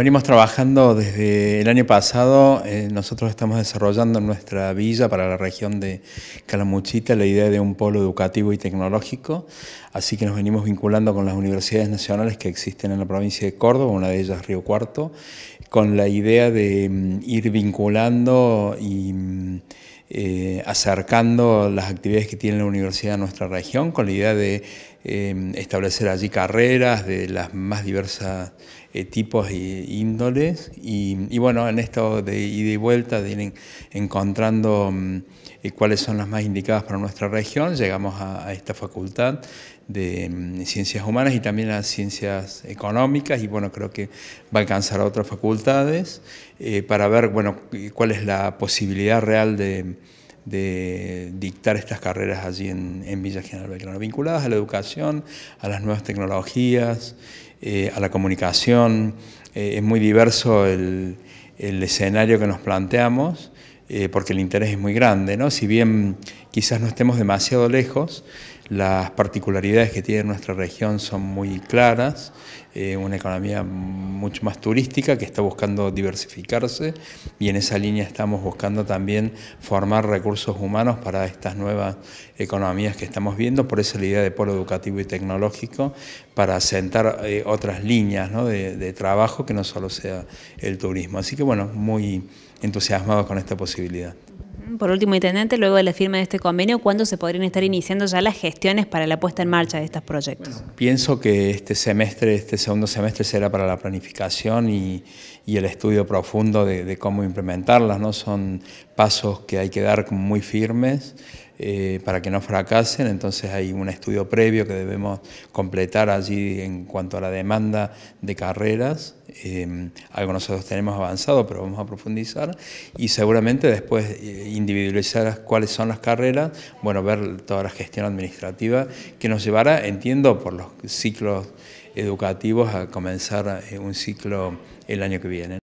Venimos trabajando desde el año pasado, eh, nosotros estamos desarrollando en nuestra villa para la región de Calamuchita la idea de un polo educativo y tecnológico, así que nos venimos vinculando con las universidades nacionales que existen en la provincia de Córdoba, una de ellas Río Cuarto, con la idea de mm, ir vinculando y mm, eh, acercando las actividades que tiene la universidad a nuestra región, con la idea de Em, establecer allí carreras de las más diversas eh, tipos e índoles. Y, bueno, en esto de ida y vuelta, de encontrando mm, eh, cuáles son las más indicadas para nuestra región, llegamos a, a esta facultad de mm, ciencias humanas y también a ciencias económicas y bueno, creo que va a alcanzar a otras facultades eh, para ver, bueno, cuál es la posibilidad real de de dictar estas carreras allí en, en Villa General Belgrano, vinculadas a la educación, a las nuevas tecnologías, eh, a la comunicación. Eh, es muy diverso el, escenario que nos planteamos, eh, porque el interés es muy grande. ¿no? Si bien quizás no estemos demasiado lejos, las particularidades que tiene nuestra región son muy claras, una economía mucho más turística que está buscando diversificarse y en esa línea estamos buscando también formar recursos humanos para estas nuevas economías que estamos viendo, por eso la idea de polo educativo y tecnológico para asentar eh, otras líneas de, trabajo que no solo sea el turismo. Así que bueno, muy entusiasmados con esta posibilidad por último, Intendente, luego de la firma de este convenio, ¿cuándo se podrían estar iniciando ya las gestiones para la puesta en marcha de estos proyectos? pienso que este semestre, este segundo semestre será para la planificación y, el estudio profundo de, cómo implementarlas, ¿no? Son pasos que hay que dar muy firmes, eh, para que no fracasen, entonces hay un estudio previo que debemos completar allí en cuanto a la demanda de carreras, em, algo nosotros tenemos avanzado, pero vamos a profundizar, y seguramente después eh, individualizar cuáles son las carreras, bueno, ver toda la gestión administrativa que nos llevará, entiendo, por los ciclos educativos a comenzar eh, un ciclo el año que viene.